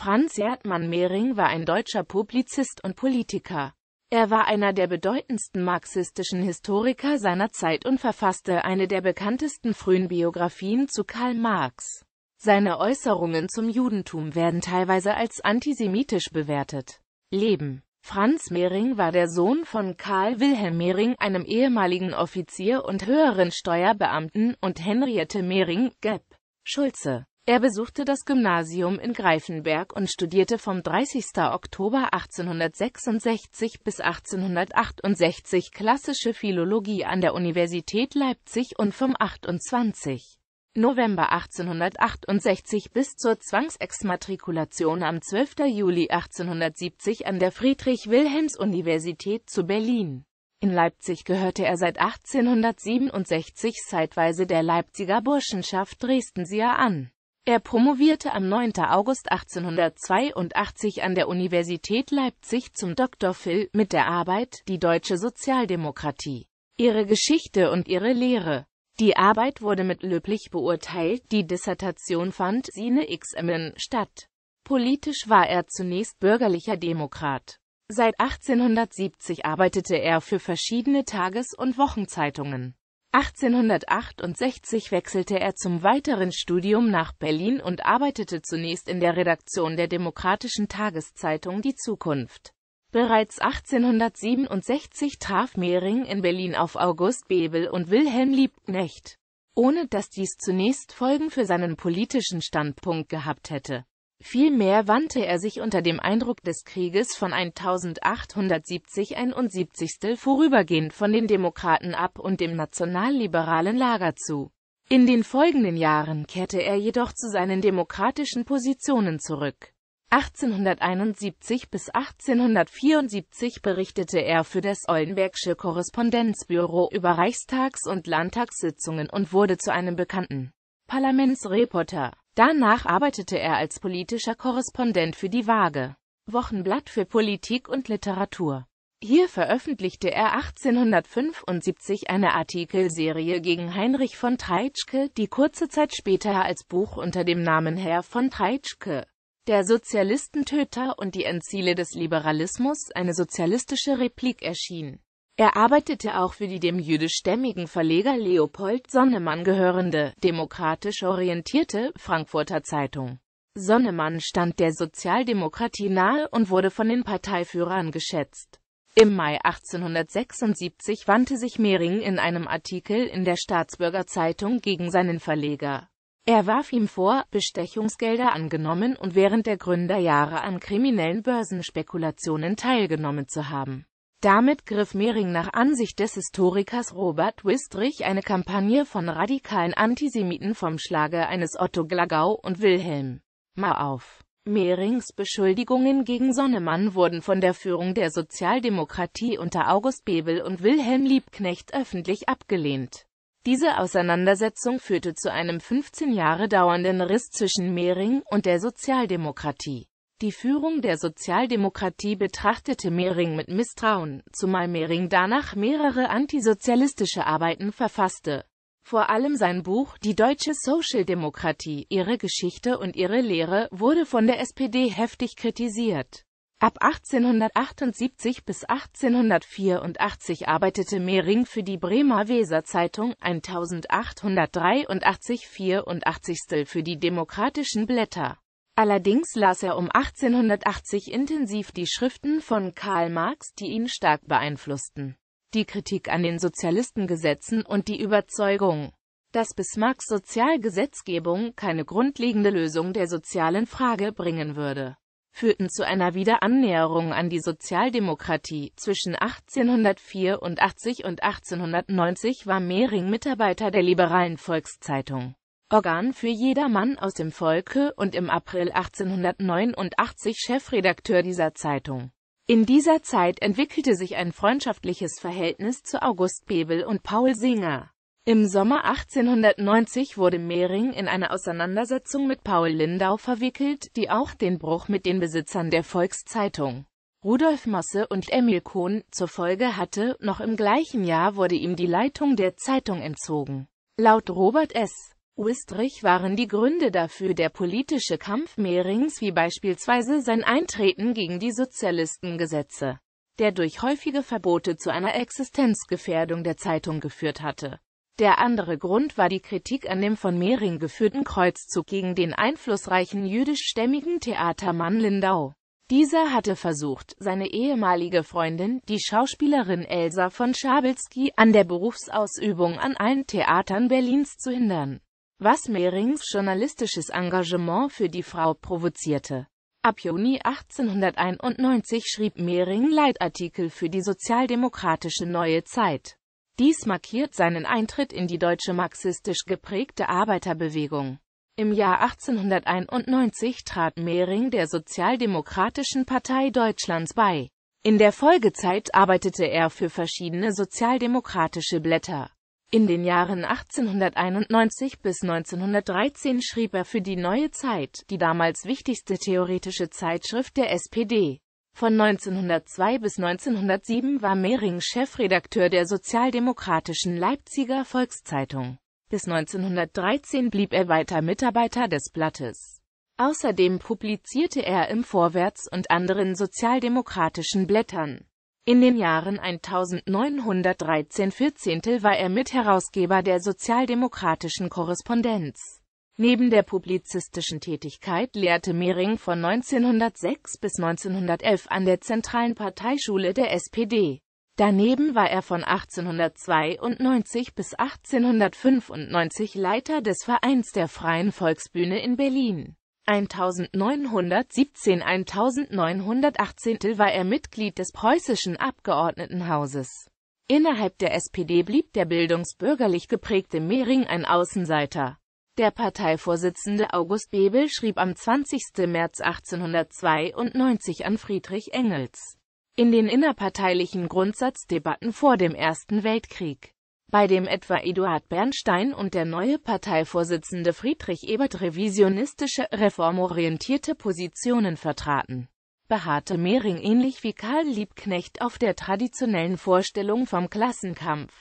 Franz Erdmann Mehring war ein deutscher Publizist und Politiker. Er war einer der bedeutendsten marxistischen Historiker seiner Zeit und verfasste eine der bekanntesten frühen Biografien zu Karl Marx. Seine Äußerungen zum Judentum werden teilweise als antisemitisch bewertet. Leben Franz Mehring war der Sohn von Karl Wilhelm Mehring, einem ehemaligen Offizier und höheren Steuerbeamten, und Henriette Mehring, Geb. Schulze. Er besuchte das Gymnasium in Greifenberg und studierte vom 30. Oktober 1866 bis 1868 klassische Philologie an der Universität Leipzig und vom 28. November 1868 bis zur Zwangsexmatrikulation am 12. Juli 1870 an der Friedrich-Wilhelms-Universität zu Berlin. In Leipzig gehörte er seit 1867 zeitweise der Leipziger Burschenschaft Dresdensia an er promovierte am 9. August 1882 an der Universität Leipzig zum Dr. Phil mit der Arbeit Die deutsche Sozialdemokratie. Ihre Geschichte und ihre Lehre. Die Arbeit wurde mit löblich beurteilt, die Dissertation fand sine xmen statt. Politisch war er zunächst bürgerlicher Demokrat. Seit 1870 arbeitete er für verschiedene Tages- und Wochenzeitungen. 1868 wechselte er zum weiteren Studium nach Berlin und arbeitete zunächst in der Redaktion der demokratischen Tageszeitung Die Zukunft. Bereits 1867 traf Mehring in Berlin auf August Bebel und Wilhelm Liebknecht, ohne dass dies zunächst Folgen für seinen politischen Standpunkt gehabt hätte Vielmehr wandte er sich unter dem Eindruck des Krieges von 1870-71 vorübergehend von den Demokraten ab und dem nationalliberalen Lager zu. In den folgenden Jahren kehrte er jedoch zu seinen demokratischen Positionen zurück. 1871 bis 1874 berichtete er für das Ollenbergsche Korrespondenzbüro über Reichstags- und Landtagssitzungen und wurde zu einem bekannten Parlamentsreporter Danach arbeitete er als politischer Korrespondent für die Waage, Wochenblatt für Politik und Literatur. Hier veröffentlichte er 1875 eine Artikelserie gegen Heinrich von Treitschke, die kurze Zeit später als Buch unter dem Namen Herr von Treitschke, der Sozialistentöter und die Endziele des Liberalismus, eine sozialistische Replik erschien er arbeitete auch für die dem jüdischstämmigen Verleger Leopold Sonnemann gehörende, demokratisch orientierte Frankfurter Zeitung. Sonnemann stand der Sozialdemokratie nahe und wurde von den Parteiführern geschätzt. Im Mai 1876 wandte sich Mehring in einem Artikel in der Staatsbürgerzeitung gegen seinen Verleger. Er warf ihm vor, Bestechungsgelder angenommen und während der Gründerjahre an kriminellen Börsenspekulationen teilgenommen zu haben. Damit griff Mehring nach Ansicht des Historikers Robert Wistrich eine Kampagne von radikalen Antisemiten vom Schlage eines Otto Glagau und Wilhelm Ma auf. Mehrings Beschuldigungen gegen Sonnemann wurden von der Führung der Sozialdemokratie unter August Bebel und Wilhelm Liebknecht öffentlich abgelehnt. Diese Auseinandersetzung führte zu einem 15 Jahre dauernden Riss zwischen Mehring und der Sozialdemokratie. Die Führung der Sozialdemokratie betrachtete Mehring mit Misstrauen, zumal Mehring danach mehrere antisozialistische Arbeiten verfasste. Vor allem sein Buch Die deutsche Sozialdemokratie, ihre Geschichte und ihre Lehre wurde von der SPD heftig kritisiert. Ab 1878 bis 1884 arbeitete Mehring für die Bremer Weser Zeitung 1883-84 für die Demokratischen Blätter. Allerdings las er um 1880 intensiv die Schriften von Karl Marx, die ihn stark beeinflussten. Die Kritik an den Sozialistengesetzen und die Überzeugung, dass bis Marx Sozialgesetzgebung keine grundlegende Lösung der sozialen Frage bringen würde, führten zu einer Wiederannäherung an die Sozialdemokratie. Zwischen 1884 und 1890 war Mehring Mitarbeiter der liberalen Volkszeitung. Organ für jedermann aus dem Volke und im April 1889 Chefredakteur dieser Zeitung. In dieser Zeit entwickelte sich ein freundschaftliches Verhältnis zu August Bebel und Paul Singer. Im Sommer 1890 wurde Mehring in eine Auseinandersetzung mit Paul Lindau verwickelt, die auch den Bruch mit den Besitzern der Volkszeitung Rudolf Mosse und Emil Kohn zur Folge hatte, noch im gleichen Jahr wurde ihm die Leitung der Zeitung entzogen. Laut Robert S. Uestrich waren die Gründe dafür der politische Kampf Mehrings wie beispielsweise sein Eintreten gegen die Sozialistengesetze, der durch häufige Verbote zu einer Existenzgefährdung der Zeitung geführt hatte. Der andere Grund war die Kritik an dem von Mehring geführten Kreuzzug gegen den einflussreichen jüdischstämmigen Theatermann Lindau. Dieser hatte versucht, seine ehemalige Freundin, die Schauspielerin Elsa von Schabelsky, an der Berufsausübung an allen Theatern Berlins zu hindern was Mehrings journalistisches Engagement für die Frau provozierte. Ab Juni 1891 schrieb Mehring Leitartikel für die sozialdemokratische Neue Zeit. Dies markiert seinen Eintritt in die deutsche marxistisch geprägte Arbeiterbewegung. Im Jahr 1891 trat Mehring der Sozialdemokratischen Partei Deutschlands bei. In der Folgezeit arbeitete er für verschiedene sozialdemokratische Blätter. In den Jahren 1891 bis 1913 schrieb er für die Neue Zeit, die damals wichtigste theoretische Zeitschrift der SPD. Von 1902 bis 1907 war Mehring Chefredakteur der sozialdemokratischen Leipziger Volkszeitung. Bis 1913 blieb er weiter Mitarbeiter des Blattes. Außerdem publizierte er im Vorwärts und anderen sozialdemokratischen Blättern. In den Jahren 1913-14 war er Mitherausgeber der sozialdemokratischen Korrespondenz. Neben der publizistischen Tätigkeit lehrte Mehring von 1906 bis 1911 an der Zentralen Parteischule der SPD. Daneben war er von 1892 bis 1895 Leiter des Vereins der Freien Volksbühne in Berlin. 1917 1918 war er Mitglied des preußischen Abgeordnetenhauses. Innerhalb der SPD blieb der bildungsbürgerlich geprägte Mehring ein Außenseiter. Der Parteivorsitzende August Bebel schrieb am 20. März 1892 an Friedrich Engels. In den innerparteilichen Grundsatzdebatten vor dem Ersten Weltkrieg bei dem etwa Eduard Bernstein und der neue Parteivorsitzende Friedrich Ebert revisionistische, reformorientierte Positionen vertraten. Beharrte Mehring ähnlich wie Karl Liebknecht auf der traditionellen Vorstellung vom Klassenkampf.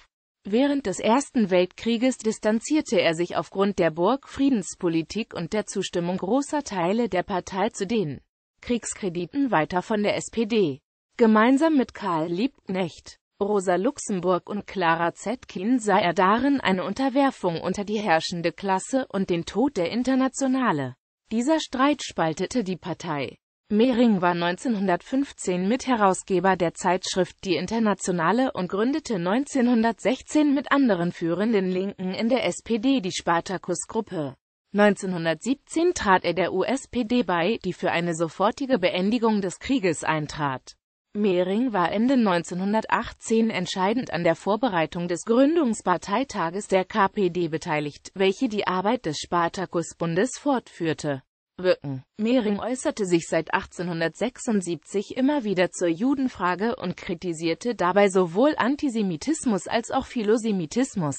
Während des Ersten Weltkrieges distanzierte er sich aufgrund der Burg-Friedenspolitik und der Zustimmung großer Teile der Partei zu den Kriegskrediten weiter von der SPD. Gemeinsam mit Karl Liebknecht Rosa Luxemburg und Clara Zetkin sah er darin eine Unterwerfung unter die herrschende Klasse und den Tod der Internationale. Dieser Streit spaltete die Partei. Mehring war 1915 Mitherausgeber der Zeitschrift Die Internationale und gründete 1916 mit anderen führenden Linken in der SPD die Spartakusgruppe. 1917 trat er der USPD bei, die für eine sofortige Beendigung des Krieges eintrat. Mehring war Ende 1918 entscheidend an der Vorbereitung des Gründungsparteitages der KPD beteiligt, welche die Arbeit des Spartakusbundes fortführte. Wirken. Mehring äußerte sich seit 1876 immer wieder zur Judenfrage und kritisierte dabei sowohl Antisemitismus als auch Philosemitismus.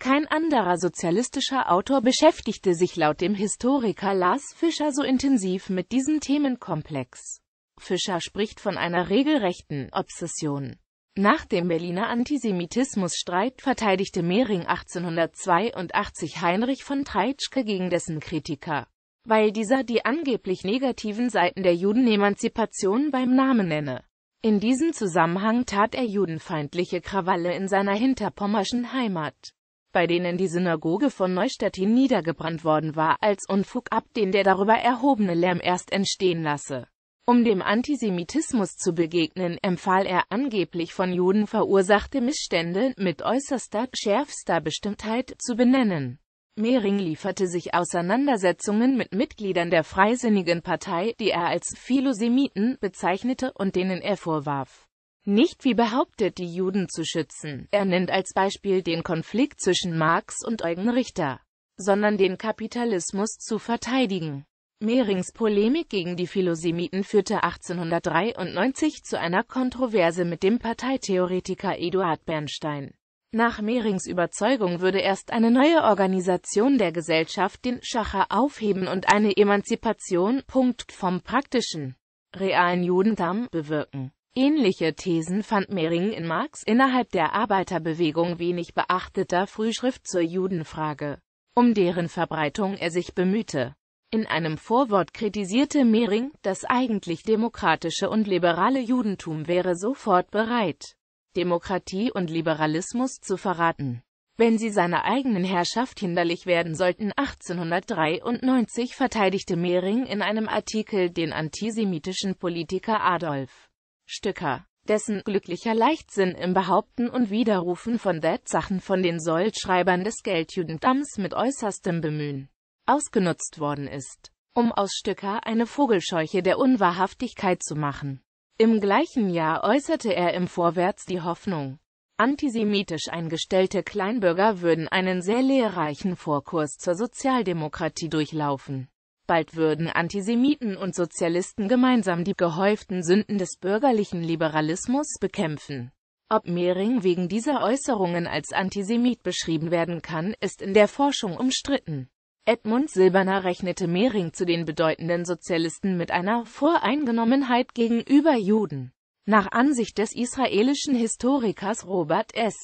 Kein anderer sozialistischer Autor beschäftigte sich laut dem Historiker Lars Fischer so intensiv mit diesem Themenkomplex. Fischer spricht von einer regelrechten Obsession. Nach dem Berliner Antisemitismusstreit verteidigte Mehring 1882 Heinrich von Treitschke gegen dessen Kritiker, weil dieser die angeblich negativen Seiten der Judenemanzipation beim Namen nenne. In diesem Zusammenhang tat er judenfeindliche Krawalle in seiner hinterpommerschen Heimat, bei denen die Synagoge von Neustettin niedergebrannt worden war, als Unfug ab, den der darüber erhobene Lärm erst entstehen lasse. Um dem Antisemitismus zu begegnen, empfahl er angeblich von Juden verursachte Missstände mit äußerster, schärfster Bestimmtheit zu benennen. Mehring lieferte sich Auseinandersetzungen mit Mitgliedern der Freisinnigen Partei, die er als Philosemiten bezeichnete und denen er vorwarf, nicht wie behauptet, die Juden zu schützen. Er nennt als Beispiel den Konflikt zwischen Marx und Eugen Richter, sondern den Kapitalismus zu verteidigen. Mehrings Polemik gegen die Philosemiten führte 1893 zu einer Kontroverse mit dem Parteitheoretiker Eduard Bernstein. Nach Mehrings Überzeugung würde erst eine neue Organisation der Gesellschaft den Schacher aufheben und eine Emanzipation Punkt vom praktischen, realen Judentum bewirken. Ähnliche Thesen fand Mehring in Marx innerhalb der Arbeiterbewegung wenig beachteter Frühschrift zur Judenfrage, um deren Verbreitung er sich bemühte. In einem Vorwort kritisierte Mehring, das eigentlich demokratische und liberale Judentum wäre sofort bereit, Demokratie und Liberalismus zu verraten, wenn sie seiner eigenen Herrschaft hinderlich werden sollten. 1893 verteidigte Mehring in einem Artikel den antisemitischen Politiker Adolf Stücker, dessen glücklicher Leichtsinn im Behaupten und Widerrufen von Sachen von den Soldschreibern des Geldjugendamts mit äußerstem Bemühen ausgenutzt worden ist, um aus Stücker eine Vogelscheuche der Unwahrhaftigkeit zu machen. Im gleichen Jahr äußerte er im Vorwärts die Hoffnung, antisemitisch eingestellte Kleinbürger würden einen sehr lehrreichen Vorkurs zur Sozialdemokratie durchlaufen. Bald würden Antisemiten und Sozialisten gemeinsam die gehäuften Sünden des bürgerlichen Liberalismus bekämpfen. Ob Mehring wegen dieser Äußerungen als Antisemit beschrieben werden kann, ist in der Forschung umstritten. Edmund Silberner rechnete Mehring zu den bedeutenden Sozialisten mit einer Voreingenommenheit gegenüber Juden. Nach Ansicht des israelischen Historikers Robert S.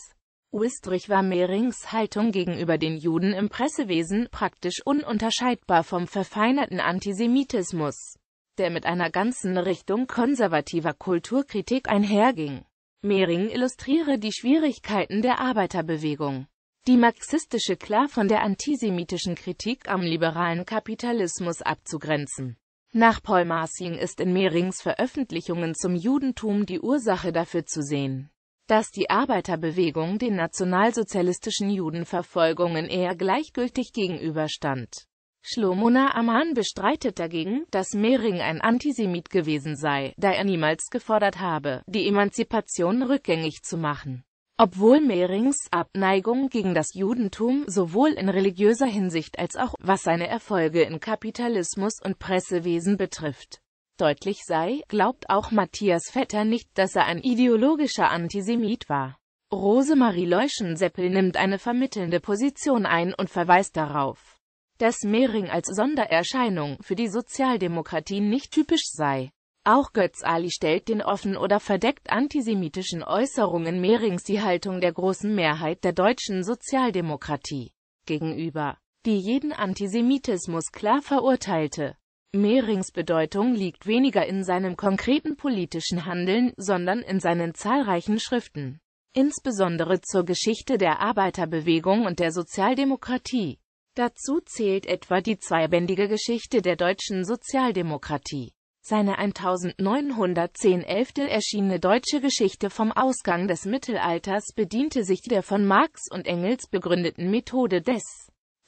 Wistrich war Mehrings Haltung gegenüber den Juden im Pressewesen praktisch ununterscheidbar vom verfeinerten Antisemitismus, der mit einer ganzen Richtung konservativer Kulturkritik einherging. Mehring illustriere die Schwierigkeiten der Arbeiterbewegung die marxistische klar von der antisemitischen Kritik am liberalen Kapitalismus abzugrenzen. Nach Paul Marcin ist in Mehrings Veröffentlichungen zum Judentum die Ursache dafür zu sehen, dass die Arbeiterbewegung den nationalsozialistischen Judenverfolgungen eher gleichgültig gegenüberstand. Schlomona Amann bestreitet dagegen, dass Mehring ein Antisemit gewesen sei, da er niemals gefordert habe, die Emanzipation rückgängig zu machen. Obwohl Mehrings Abneigung gegen das Judentum sowohl in religiöser Hinsicht als auch, was seine Erfolge in Kapitalismus und Pressewesen betrifft, deutlich sei, glaubt auch Matthias Vetter nicht, dass er ein ideologischer Antisemit war. Rosemarie Leuschenseppel nimmt eine vermittelnde Position ein und verweist darauf, dass Mehring als Sondererscheinung für die Sozialdemokratie nicht typisch sei. Auch Götz Ali stellt den offen oder verdeckt antisemitischen Äußerungen Mehrings die Haltung der großen Mehrheit der deutschen Sozialdemokratie gegenüber, die jeden Antisemitismus klar verurteilte. Mehrings Bedeutung liegt weniger in seinem konkreten politischen Handeln, sondern in seinen zahlreichen Schriften, insbesondere zur Geschichte der Arbeiterbewegung und der Sozialdemokratie. Dazu zählt etwa die zweibändige Geschichte der deutschen Sozialdemokratie. Seine 1910 11. erschienene deutsche Geschichte vom Ausgang des Mittelalters bediente sich der von Marx und Engels begründeten Methode des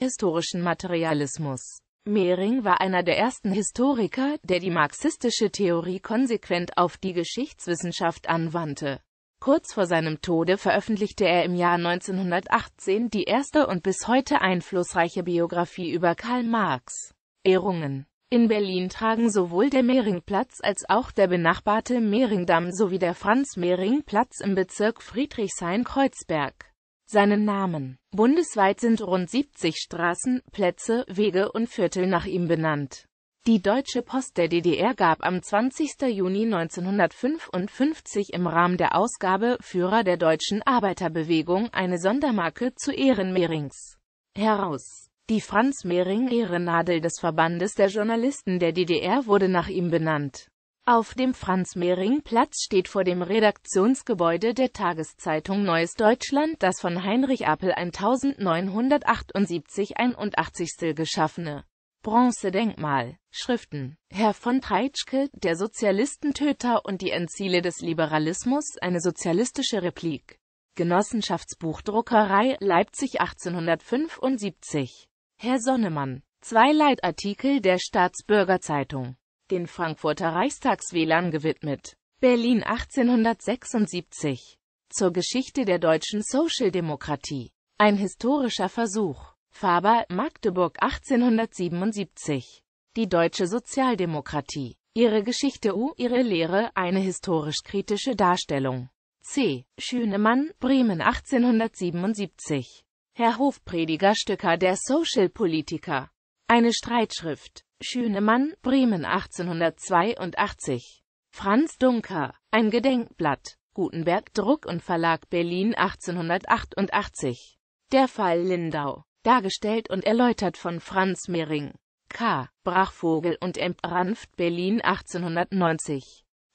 historischen Materialismus. Mehring war einer der ersten Historiker, der die marxistische Theorie konsequent auf die Geschichtswissenschaft anwandte. Kurz vor seinem Tode veröffentlichte er im Jahr 1918 die erste und bis heute einflussreiche Biografie über Karl Marx. Ehrungen in Berlin tragen sowohl der Mehringplatz als auch der benachbarte Mehringdamm sowie der Franz-Mehring-Platz im Bezirk Friedrichshain-Kreuzberg seinen Namen. Bundesweit sind rund 70 Straßen, Plätze, Wege und Viertel nach ihm benannt. Die Deutsche Post der DDR gab am 20. Juni 1955 im Rahmen der Ausgabe Führer der deutschen Arbeiterbewegung eine Sondermarke zu Ehren Mehrings heraus. Die Franz-Mehring-Ehrennadel des Verbandes der Journalisten der DDR wurde nach ihm benannt. Auf dem Franz-Mehring-Platz steht vor dem Redaktionsgebäude der Tageszeitung Neues Deutschland das von Heinrich Appel 1978-81 geschaffene Bronzedenkmal. Schriften Herr von Treitschke, der Sozialistentöter und die Endziele des Liberalismus, eine sozialistische Replik. Genossenschaftsbuchdruckerei, Leipzig 1875 Herr Sonnemann. Zwei Leitartikel der Staatsbürgerzeitung. Den Frankfurter Reichstagswählern gewidmet. Berlin 1876. Zur Geschichte der deutschen Socialdemokratie. Ein historischer Versuch. Faber, Magdeburg 1877. Die deutsche Sozialdemokratie. Ihre Geschichte u, ihre Lehre, eine historisch-kritische Darstellung. C. Schünemann, Bremen 1877. Herr Hofprediger Stücker der Social-Politiker. Eine Streitschrift. Schönemann, Bremen 1882. Franz Dunker. Ein Gedenkblatt. Gutenberg Druck und Verlag Berlin 1888. Der Fall Lindau. Dargestellt und erläutert von Franz Mehring. K. Brachvogel und M. Ranft Berlin 1890.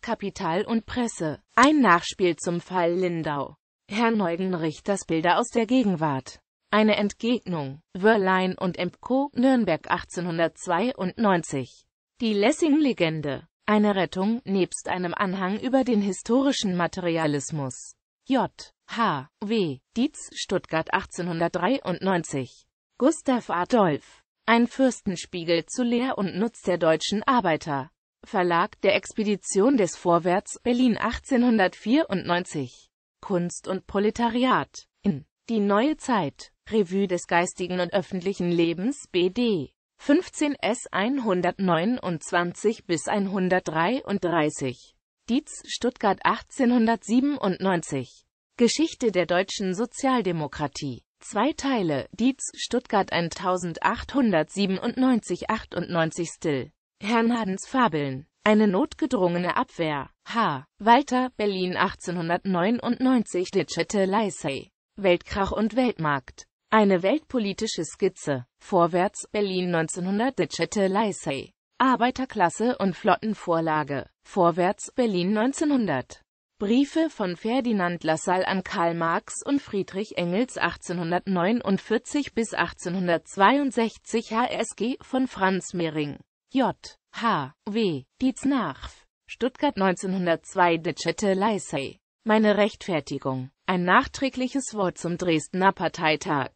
Kapital und Presse. Ein Nachspiel zum Fall Lindau. Herr Eugen Richters Bilder aus der Gegenwart. Eine Entgegnung. Wörlein und Empko, Nürnberg 1892. Die Lessing-Legende. Eine Rettung, nebst einem Anhang über den historischen Materialismus. J. H. W. Dietz, Stuttgart 1893. Gustav Adolf. Ein Fürstenspiegel zu Lehr und Nutz der deutschen Arbeiter. Verlag der Expedition des Vorwärts, Berlin 1894. Kunst und Proletariat. In Die neue Zeit. Revue des geistigen und öffentlichen Lebens BD 15 S 129 bis 133 Dietz Stuttgart 1897 Geschichte der deutschen Sozialdemokratie Zwei Teile, Dietz, Stuttgart 1897-98 Still. Hadens Fabeln. Eine notgedrungene Abwehr. H. Walter, Berlin 1899 Ditchete Leisei. Weltkrach und Weltmarkt. Eine weltpolitische Skizze. Vorwärts, Berlin 1900 Digital Lycée. Arbeiterklasse und Flottenvorlage. Vorwärts, Berlin 1900. Briefe von Ferdinand Lassalle an Karl Marx und Friedrich Engels 1849 bis 1862 HSG von Franz Mehring. J. H. W. Dietz Nachf. Stuttgart 1902 Digital Lycée. Meine Rechtfertigung. Ein nachträgliches Wort zum Dresdner Parteitag.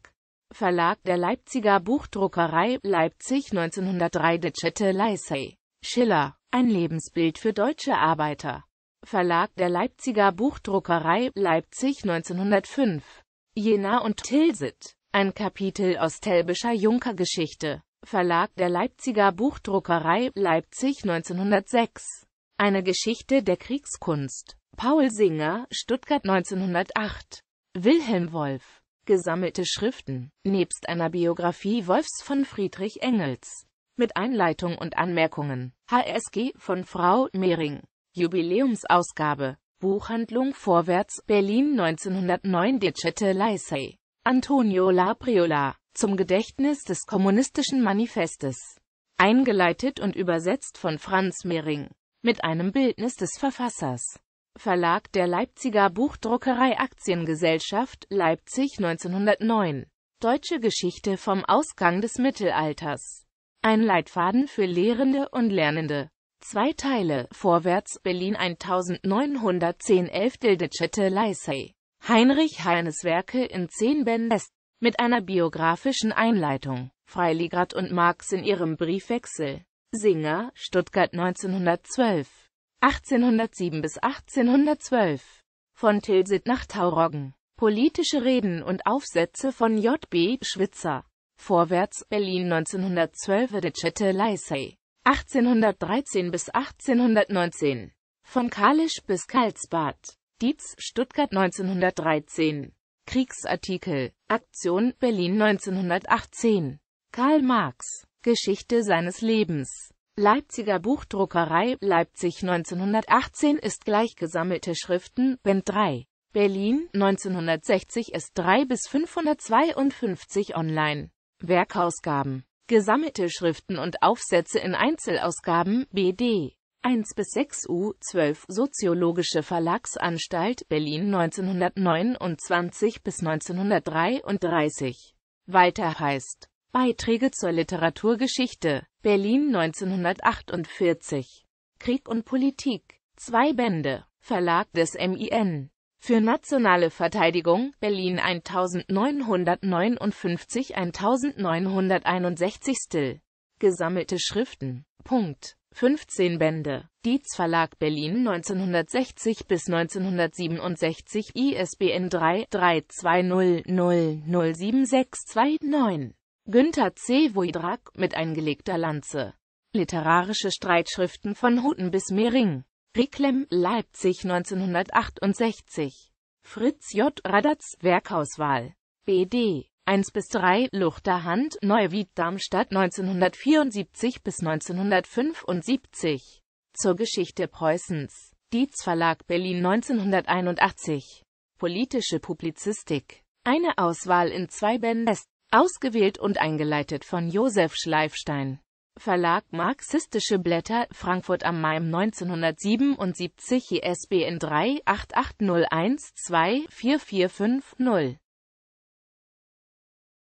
Verlag der Leipziger Buchdruckerei, Leipzig 1903 De Chette Lysay. Schiller, ein Lebensbild für deutsche Arbeiter. Verlag der Leipziger Buchdruckerei, Leipzig 1905. Jena und Tilsit, ein Kapitel aus Telbischer Junkergeschichte. Verlag der Leipziger Buchdruckerei, Leipzig 1906. Eine Geschichte der Kriegskunst. Paul Singer, Stuttgart 1908. Wilhelm Wolf. Gesammelte Schriften, nebst einer Biografie Wolfs von Friedrich Engels. Mit Einleitung und Anmerkungen. HSG von Frau Mehring. Jubiläumsausgabe. Buchhandlung Vorwärts, Berlin 1909 Dicete Leisei. Antonio Labriola. Zum Gedächtnis des Kommunistischen Manifestes. Eingeleitet und übersetzt von Franz Mehring. Mit einem Bildnis des Verfassers. Verlag der Leipziger Buchdruckerei Aktiengesellschaft, Leipzig 1909. Deutsche Geschichte vom Ausgang des Mittelalters. Ein Leitfaden für Lehrende und Lernende. Zwei Teile, Vorwärts, Berlin 1910 11 Dildecette Leisei. Heinrich Heines Werke in zehn Bänden mit einer biografischen Einleitung. Freiligrad und Marx in ihrem Briefwechsel. Singer, Stuttgart 1912. 1807 bis 1812. Von Tilsit nach Tauroggen. Politische Reden und Aufsätze von J.B. Schwitzer. Vorwärts, Berlin 1912 Edicette Leisei. 1813 bis 1819. Von Kalisch bis Karlsbad. Dietz, Stuttgart 1913. Kriegsartikel. Aktion, Berlin 1918. Karl Marx. Geschichte seines Lebens. Leipziger Buchdruckerei Leipzig 1918 ist gleich Gesammelte Schriften, Band 3. Berlin 1960 ist 3 bis 552 online. Werkausgaben. Gesammelte Schriften und Aufsätze in Einzelausgaben BD 1 bis 6 U12 Soziologische Verlagsanstalt Berlin 1929 bis 1933 Walter heißt Beiträge zur Literaturgeschichte. Berlin 1948. Krieg und Politik. Zwei Bände. Verlag des MIN. Für nationale Verteidigung Berlin 1959-1961 Still. Gesammelte Schriften. Punkt. 15 Bände. Dietz Verlag Berlin 1960 bis 1967 ISBN 3 3200076229 Günther C. Woidrak mit eingelegter Lanze. Literarische Streitschriften von Hutten bis Mehring. Ricklem, Leipzig 1968. Fritz J. Radatz, Werkauswahl. BD 1 bis 3, Luchterhand, Neuwied, Darmstadt 1974 bis 1975. Zur Geschichte Preußens. Dietz Verlag Berlin 1981. Politische Publizistik. Eine Auswahl in zwei Bänden. Ausgewählt und eingeleitet von Josef Schleifstein. Verlag Marxistische Blätter, Frankfurt am Main 1977, ISBN 3 8801 88012 4450